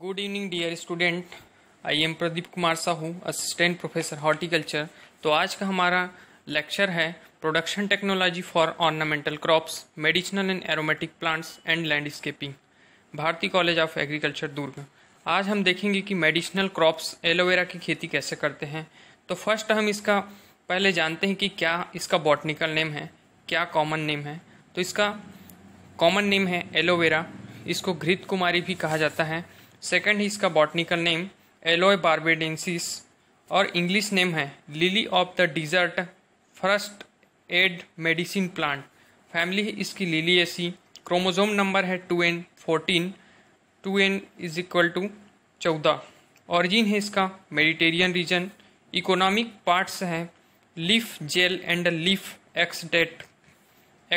good evening dear student I am Pradeep Kumar Sahu assistant professor horticulture तो आज का हमारा लेक्चर है production technology for ornamental crops medicinal and aromatic plants and landscaping भारतीय college of agriculture Durg आज हम देखेंगे कि मेडिसिनल क्रॉप्स एलोवेरा की खेती कैसे करते हैं तो फर्स्ट हम इसका पहले जानते हैं कि क्या इसका बॉटनिकल नेम है क्या कॉमन नेम है तो इसका कॉमन नेम है एलोवेरा इसको घृत कुमारी भी कहा जाता है सेकेंड ही इसका बॉटनिकल नेम एलोए बार्बेडेंसिस और इंग्लिश नेम है lily of the desert first aid medicine plant family है इसकी लिली एसी क्रोमोजोम नंबर है two n fourteen two n is equal to चौदह ऑरिजिन है इसका मेडिटेरियन रीजन इकोनॉमिक पार्ट्स हैं leaf gel and leaf exudate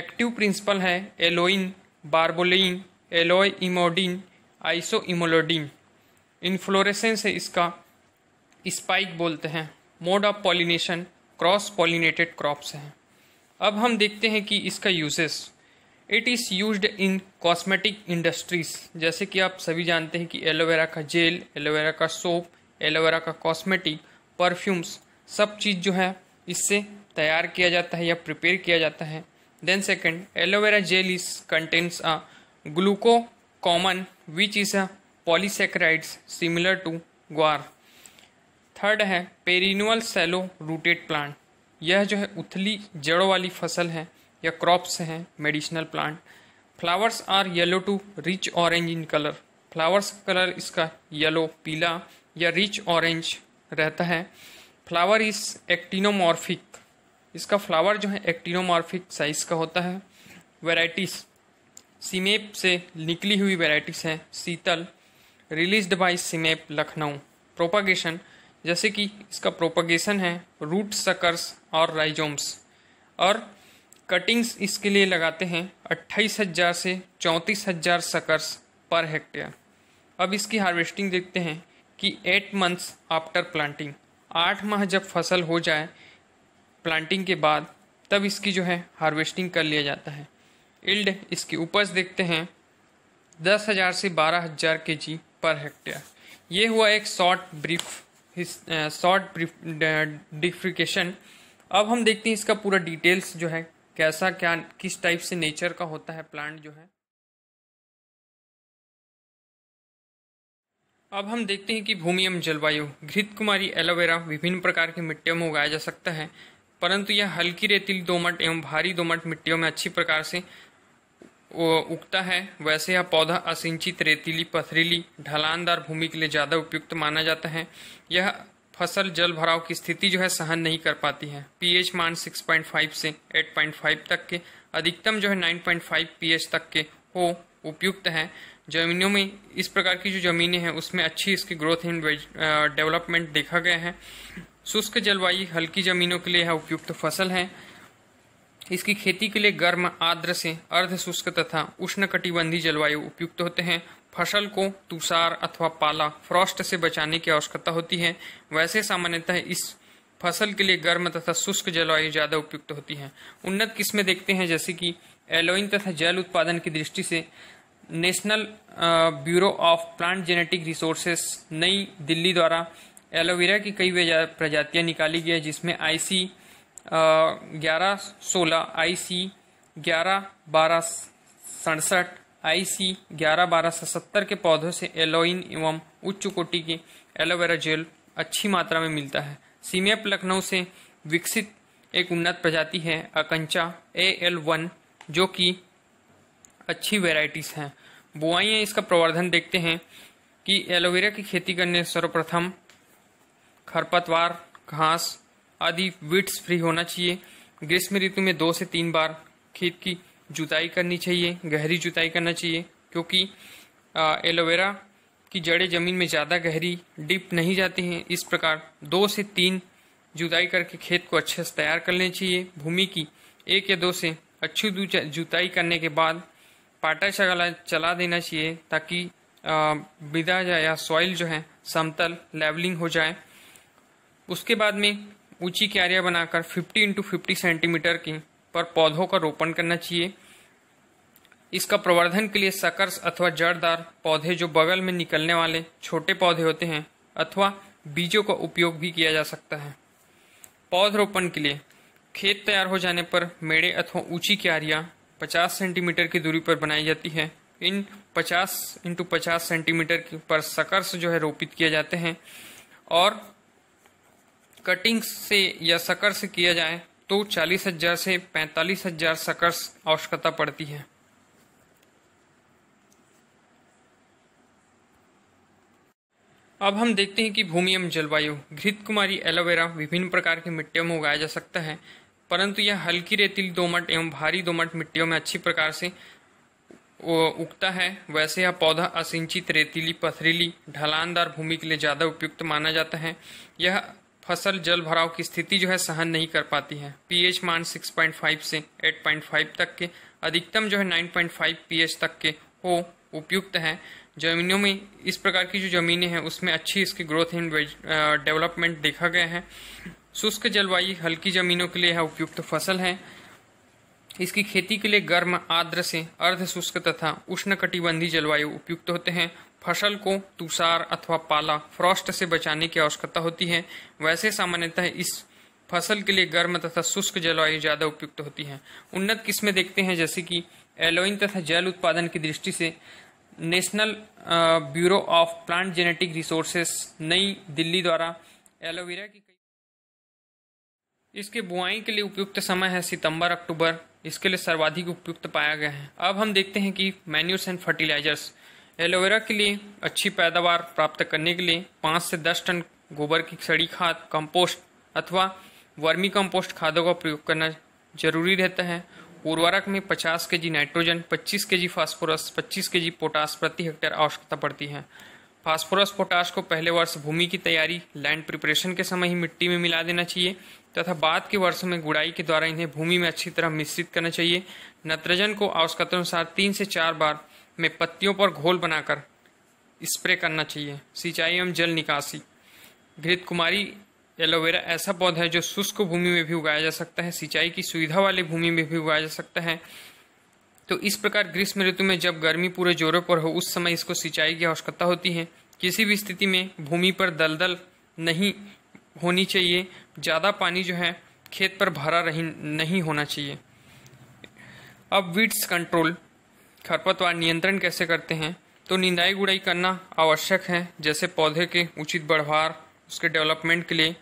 active principle है aloin barbaloin aloe emodin isoemodin inflorescence है इसका spike बोलते हैं mode of pollination cross pollinated crops हैं अब हम देखते हैं कि इसका uses it is use in cosmetic industries जैसे कि आप सभी जानते हैं कि एलोवेरा का जेल एलोवेरा का सोप एलोवेरा का कॉस्मेटिक परफ्यूम्स सब चीज़ जो है इससे तैयार किया जाता है या प्रिपेयर किया जाता है then second aloe vera gel is contents a glucomannan which is a polysaccharides similar to guar third है पेरिनुअल सेलो रूटेड प्लांट यह जो है उथली जड़ों वाली फसल है या क्रॉप्स हैं medicinal plant flowers are yellow to rich orange in colour flowers colour इसका येलो पीला या रिच ऑरेंज रहता है फ्लावर इज एक्टिनोमॉर्फिक इसका फ्लावर जो है एक्टिनोमॉर्फिक साइज का होता है वेराइटीज सीमेप से निकली हुई वेराइटीज़ हैं Sheetal released by CIMAP Lucknow propagation जैसे कि इसका प्रोपागेशन है रूट सकर्स और राइजोम्स और कटिंग्स इसके लिए लगाते हैं अट्ठाईस हज़ार से चौंतीस हज़ार सकर्स पर हेक्टेयर अब इसकी हार्वेस्टिंग देखते हैं कि एट मंथ्स आफ्टर प्लांटिंग आठ माह जब फसल हो जाए प्लांटिंग के बाद तब इसकी जो है हार्वेस्टिंग कर लिया जाता है इल्ड इसकी उपज देखते हैं दस हज़ार से बारह हज़ार के जी पर हेक्टेयर ये हुआ एक शॉर्ट ब्रीफ शॉर्ट ब्रीफ डिफ्रिकेशन अब हम देखते हैं इसका पूरा डिटेल्स जो है कैसा क्या किस टाइप से नेचर का होता है प्लांट जो है अब हम देखते हैं कि भूमि एवं जलवायु घृत कुमारी एलोवेरा विभिन्न प्रकार की मिट्टियों में उगाया जा सकता है परंतु यह हल्की रेतीली दोमट एवं भारी दोमट मिट्टियों में अच्छी प्रकार से उगता है वैसे यह पौधा असिंचित रेतीली पथरीली ढलानदार भूमि के लिए ज़्यादा उपयुक्त माना जाता है यह फसल जल भराव की स्थिति जो है सहन नहीं कर पाती है पीएच मान 6.5 से 8.5 तक के अधिकतम जो है 9.5 पीएच तक के हो उपयुक्त है जमीनों में इस प्रकार की जो ज़मीनें हैं उसमें अच्छी इसकी ग्रोथ एंड डेवलपमेंट देखा गया है शुष्क जलवायु हल्की ज़मीनों के लिए यह उपयुक्त फसल है इसकी खेती के लिए गर्म आर्द्र से अर्ध शुष्क तथा उष्ण कटिबंधी जलवायु उपयुक्त होते हैं फसल को तुषार अथवा पाला फ्रॉस्ट से बचाने की आवश्यकता होती है वैसे सामान्यतः इस फसल के लिए गर्म तथा शुष्क जलवायु ज्यादा उपयुक्त होती है उन्नत किस्में देखते हैं जैसे कि एलोइन तथा जल उत्पादन की दृष्टि से national bureau of plant genetic resources New Delhi द्वारा एलोवेरा की कई प्रजातियां निकाली गई है जिसमें आईसी ग्यारह सोलह आई सी ग्यारह बारह सड़सठ आई सी ग्यारह बारह सत्तर के पौधों से एलोइन एवं उच्च कोटि के एलोवेरा जेल अच्छी मात्रा में मिलता है सीमेप लखनऊ से विकसित एक उन्नत प्रजाति है अकंचा ए एल वन जो कि अच्छी वेराइटीज़ हैं बुआई है इसका प्रवर्धन देखते हैं कि एलोवेरा की खेती करने सर्वप्रथम खरपतवार घास आदि विट्स फ्री होना चाहिए ग्रीष्म ऋतु में दो से तीन बार खेत की जुताई करनी चाहिए गहरी जुताई करना चाहिए क्योंकि एलोवेरा की जड़ें जमीन में ज़्यादा गहरी डिप नहीं जाती हैं इस प्रकार दो से तीन जुताई करके खेत को अच्छे से तैयार कर लेनी चाहिए भूमि की एक या दो से अच्छी जुताई करने के बाद पाटा चला चला देना चाहिए ताकि जाए या सॉइल जो है समतल लेवलिंग हो जाए उसके बाद में ऊंची क्यारियाँ बनाकर 50 इंटू फिफ्टी सेंटीमीटर की पर पौधों का रोपण करना चाहिए इसका प्रवर्धन के लिए सकर्स अथवा जड़दार पौधे जो बगल में निकलने वाले छोटे पौधे होते हैं अथवा बीजों का उपयोग भी किया जा सकता है पौधरोपण के लिए खेत तैयार हो जाने पर मेड़े अथवा ऊंची क्यारियाँ 50 सेंटीमीटर की दूरी पर बनाई जाती है इन 50 इंटू पचास सेंटीमीटर पर सकर्स जो है रोपित किए जाते हैं और कटिंग से या सकर से किया जाए तो चालीस हजार से पैंतालीस हजार सकर्स आवश्यकता पड़ती है अब हम देखते हैं कि भूमि एवं जलवायु घृत कुमारी एलोवेरा विभिन्न प्रकार की मिट्टियों में उगाया जा सकता है परंतु यह हल्की रेतीली दोमट एवं भारी दोमट मिट्टियों में अच्छी प्रकार से उगता है वैसे यह पौधा असिंचित रेतीली पथरीली ढलानदार भूमि के लिए ज़्यादा उपयुक्त माना जाता है यह फसल जल भराव की स्थिति जो है सहन नहीं कर पाती है पीएच मान 6.5 से 8.5 तक के अधिकतम जो है 9.5 पीएच तक के हो उपयुक्त हैं जमीनों में इस प्रकार की जो ज़मीनें हैं उसमें अच्छी इसकी ग्रोथ एंड डेवलपमेंट देखा गया है शुष्क जलवायु हल्की ज़मीनों के लिए यह उपयुक्त फसल है इसकी खेती के लिए गर्म आर्द्र से अर्ध शुष्क तथा उष्ण कटिबंधी जलवायु उपयुक्त होते हैं फसल को तुषार अथवा पाला फ्रॉस्ट से बचाने की आवश्यकता होती है वैसे सामान्यतः इस फसल के लिए गर्म तथा शुष्क जलवायु ज्यादा उपयुक्त होती है उन्नत किस्में देखते हैं जैसे कि एलोइन तथा जल उत्पादन की दृष्टि से national bureau of plant genetic resources New Delhi द्वारा एलोवेरा की इसके बुआई के लिए उपयुक्त समय है सितंबर अक्टूबर इसके लिए सर्वाधिक उपयुक्त पाया गया है अब हम देखते हैं कि मैन्यूर्स एंड फर्टिलाइजर्स एलोवेरा के लिए अच्छी पैदावार प्राप्त करने के लिए पाँच से दस टन गोबर की सड़ी खाद कंपोस्ट अथवा वर्मी कंपोस्ट खादों का प्रयोग करना जरूरी रहता है उर्वरक में 50 के जी नाइट्रोजन 25 के जी फॉस्फोरस 25 के जी पोटास प्रति हेक्टेयर आवश्यकता पड़ती है फास्फोरस पोटाश को पहले वर्ष भूमि की तैयारी लैंड प्रिपरेशन के समय ही मिट्टी में मिला देना चाहिए तथा बाद के वर्षों में गुड़ाई के द्वारा इन्हें भूमि में अच्छी तरह मिश्रित करना चाहिए नत्रजन को आवश्यकतानुसार तीन से चार बार में पत्तियों पर घोल बनाकर स्प्रे करना चाहिए सिंचाई एवं जल निकासी घृत कुमारी एलोवेरा ऐसा पौधा है जो शुष्क भूमि में भी उगाया जा सकता है सिंचाई की सुविधा वाले भूमि में भी उगाया जा सकता है तो इस प्रकार ग्रीष्म ऋतु में जब गर्मी पूरे जोरों पर हो उस समय इसको सिंचाई की आवश्यकता होती है किसी भी स्थिति में भूमि पर दलदल नहीं होनी चाहिए ज़्यादा पानी जो है खेत पर भरा रही नहीं होना चाहिए अब वीड्स कंट्रोल खरपतवार नियंत्रण कैसे करते हैं तो निंदाई गुड़ाई करना आवश्यक है जैसे पौधे के उचित बढ़वार उसके डेवलपमेंट के लिए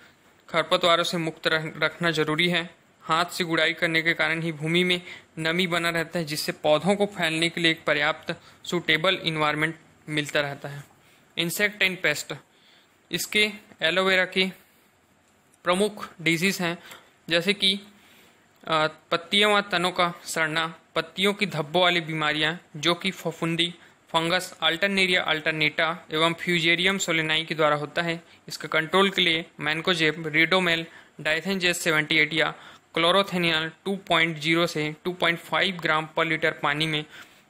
खरपतवारों से मुक्त रखना जरूरी है हाथ से गुड़ाई करने के कारण ही भूमि में नमी बना रहता है जिससे पौधों को फैलने के लिए एक पर्याप्त सुटेबल इन्वायरमेंट मिलता रहता है इंसेक्ट एंड पेस्ट इसके एलोवेरा के प्रमुख डिजीज़ हैं जैसे कि पत्तियों व तनों का सड़ना पत्तियों की धब्बों वाली बीमारियां जो कि फफुंदी फंगस अल्टरनेरिया अल्टरनेटा एवं फ्यूजेरियम सोलेनाई के द्वारा होता है इसका कंट्रोल के लिए mancozeb ridomil dithane seventy eight या क्लोरोथेनियल 2.0 से 2.5 ग्राम पर लीटर पानी में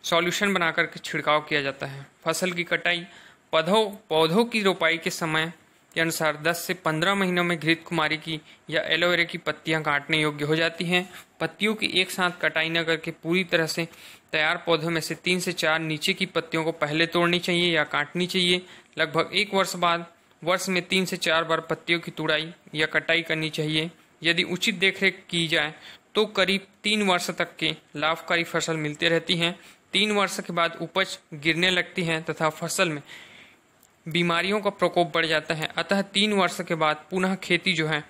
सॉल्यूशन बनाकर छिड़काव किया जाता है फसल की कटाई पौधों पौधों की रोपाई के समय के अनुसार 10 से 15 महीनों में घृत कुमारी की या एलोवेरा की पत्तियां काटने योग्य हो जाती हैं पत्तियों की एक साथ कटाई न करके पूरी तरह से तैयार पौधों में से तीन से चार नीचे की पत्तियों को पहले तोड़नी चाहिए या काटनी चाहिए लगभग एक वर्ष बाद वर्ष में तीन से चार बार पत्तियों की तुड़ाई या कटाई करनी चाहिए यदि उचित देखरेख की जाए तो करीब तीन वर्ष तक की लाभकारी फसल मिलती रहती हैं तीन वर्ष के बाद उपज गिरने लगती है तथा फसल में बीमारियों का प्रकोप बढ़ जाता है अतः तीन वर्ष के बाद पुनः खेती जो है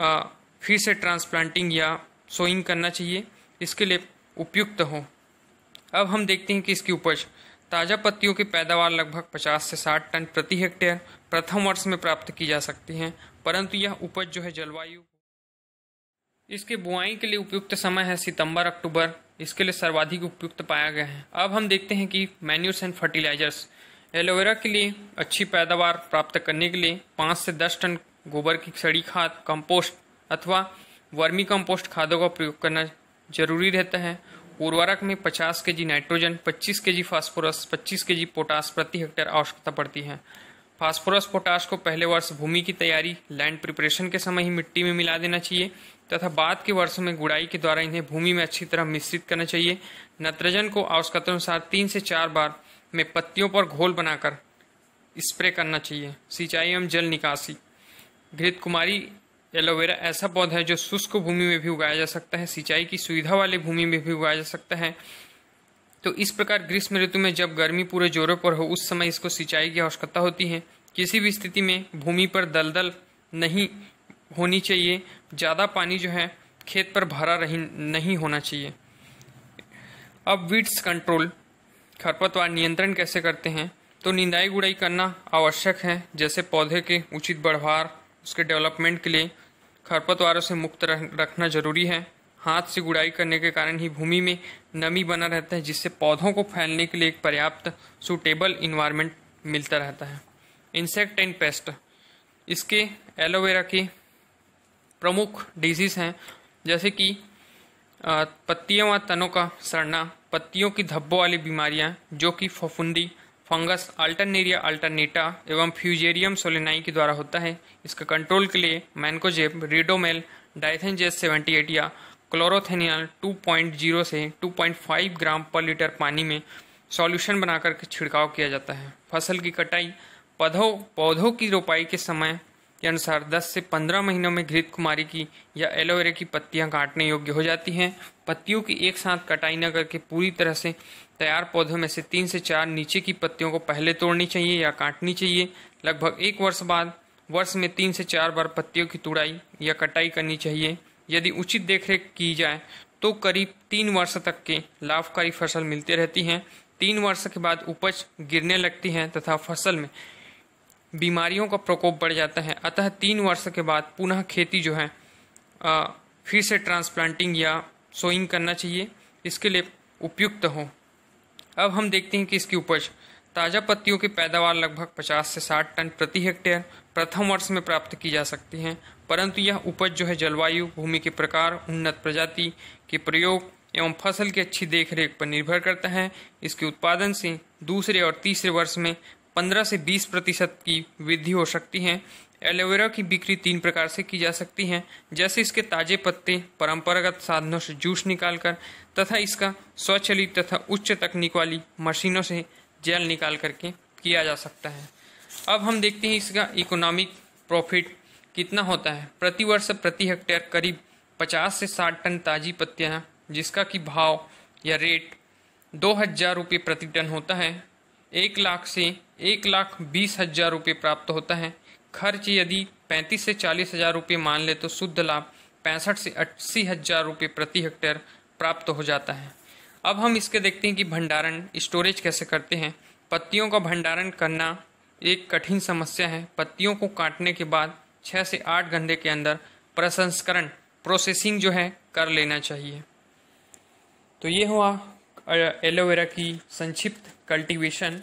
आ, फिर से ट्रांसप्लांटिंग या सोइंग करना चाहिए इसके लिए उपयुक्त हो अब हम देखते हैं कि इसकी उपज ताज़ा पत्तियों की पैदावार लगभग 50 से 60 टन प्रति हेक्टेयर प्रथम वर्ष में प्राप्त की जा सकती है परंतु यह उपज जो है जलवायु इसके बुआई के लिए उपयुक्त समय है सितंबर अक्टूबर इसके लिए सर्वाधिक उपयुक्त पाया गया है अब हम देखते हैं कि मैन्यूर्स एंड फर्टिलाइजर्स एलोवेरा के लिए अच्छी पैदावार प्राप्त करने के लिए पाँच से दस टन गोबर की सड़ी खाद कंपोस्ट अथवा वर्मी कंपोस्ट खादों का प्रयोग करना जरूरी रहता है उर्वरक में 50 के जी नाइट्रोजन 25 के जी फास्फोरस 25 के जी पोटास प्रति हेक्टेयर आवश्यकता पड़ती है फास्फोरस पोटास को पहले वर्ष भूमि की तैयारी लैंड प्रिपरेशन के समय ही मिट्टी में मिला देना चाहिए तथा बाद के वर्षों में गुड़ाई के द्वारा इन्हें भूमि में अच्छी तरह मिश्रित करना चाहिए नत्रजन को अनुसार तीन से चार बार में पत्तियों पर घोल बनाकर स्प्रे करना चाहिए सिंचाई एवं जल निकासी घृत कुमारी एलोवेरा ऐसा पौधा है जो शुष्क भूमि में भी उगाया जा सकता है सिंचाई की सुविधा वाले भूमि में भी उगाया जा सकता है तो इस प्रकार ग्रीष्म ऋतु में जब गर्मी पूरे जोरों पर हो उस समय इसको सिंचाई की आवश्यकता होती है किसी भी स्थिति में भूमि पर दलदल नहीं होनी चाहिए ज़्यादा पानी जो है खेत पर भरा रही नहीं होना चाहिए अब वीड्स कंट्रोल खरपतवार नियंत्रण कैसे करते हैं तो निंदाई गुड़ाई करना आवश्यक है जैसे पौधे के उचित बढ़वार उसके डेवलपमेंट के लिए खरपतवारों से मुक्त रखना जरूरी है हाथ से गुड़ाई करने के कारण ही भूमि में नमी बना रहता है जिससे पौधों को फैलने के लिए एक पर्याप्त सुटेबल इन्वायरमेंट मिलता रहता है इंसेक्ट एंड पेस्ट इसके एलोवेरा के प्रमुख डिजीज हैं जैसे कि पत्तियों व तनों का सड़ना पत्तियों की धब्बों वाली बीमारियां जो कि फफुंदी फंगस अल्टरनेरिया अल्टरनेटा एवं फ्यूजेरियम सोलेनाई के द्वारा होता है इसका कंट्रोल के लिए मैनकोजेब रिडोमेल डाइथेनजेस सेवेंटी एट या क्लोरोथेनियल 2.0 से 2.5 ग्राम पर लीटर पानी में सॉल्यूशन बनाकर छिड़काव किया जाता है फसल की कटाई पौधों पौधों की रोपाई के समय के अनुसार 10 से 15 महीनों में घृत कुमारी की या एलोवेरा की पत्तियां काटने योग्य हो जाती हैं पत्तियों की एक साथ कटाई न करके पूरी तरह से तैयार पौधों में से तीन से चार नीचे की पत्तियों को पहले तोड़नी चाहिए या काटनी चाहिए लगभग एक वर्ष बाद वर्ष में तीन से चार बार पत्तियों की तुड़ाई या कटाई करनी चाहिए यदि उचित देखरेख की जाए तो करीब तीन वर्ष तक के लाभकारी फसल मिलती रहती हैं तीन वर्ष के बाद उपज गिरने लगती हैं तथा फसल में बीमारियों का प्रकोप बढ़ जाता है अतः तीन वर्ष के बाद पुनः खेती जो है आ, फिर से ट्रांसप्लांटिंग या सोइंग करना चाहिए इसके लिए उपयुक्त हो अब हम देखते हैं कि इसकी उपज ताज़ा पत्तियों की पैदावार लगभग 50 से 60 टन प्रति हेक्टेयर प्रथम वर्ष में प्राप्त की जा सकती है परंतु यह उपज जो है जलवायु भूमि के प्रकार उन्नत प्रजाति के प्रयोग एवं फसल की अच्छी देखरेख पर निर्भर करता है इसके उत्पादन से दूसरे और तीसरे वर्ष में पंद्रह से बीस प्रतिशत की वृद्धि हो सकती है एलोवेरा की बिक्री तीन प्रकार से की जा सकती है जैसे इसके ताजे पत्ते परंपरागत साधनों से जूस निकालकर तथा इसका स्वचलित तथा उच्च तकनीक वाली मशीनों से जेल निकाल करके किया जा सकता है अब हम देखते हैं इसका इकोनॉमिक प्रॉफिट कितना होता है प्रतिवर्ष प्रति हेक्टेयर करीब 50 से 60 टन ताजी पत्तियां हैं जिसका कि भाव या रेट दो हजार रुपये प्रति टन होता है एक लाख से एक लाख बीस हजार रुपये प्राप्त होता है खर्च यदि पैंतीस से चालीस हजार रुपये मान ले तो शुद्ध लाभ पैंसठ से अस्सी हजार रुपये प्रति हेक्टेयर प्राप्त हो जाता है अब हम इसके देखते हैं कि भंडारण स्टोरेज कैसे करते हैं पत्तियों का भंडारण करना एक कठिन समस्या है पत्तियों को काटने के बाद छः से आठ घंटे के अंदर प्रसंस्करण प्रोसेसिंग जो है कर लेना चाहिए तो ये हुआ एलोवेरा की संक्षिप्त कल्टीवेशन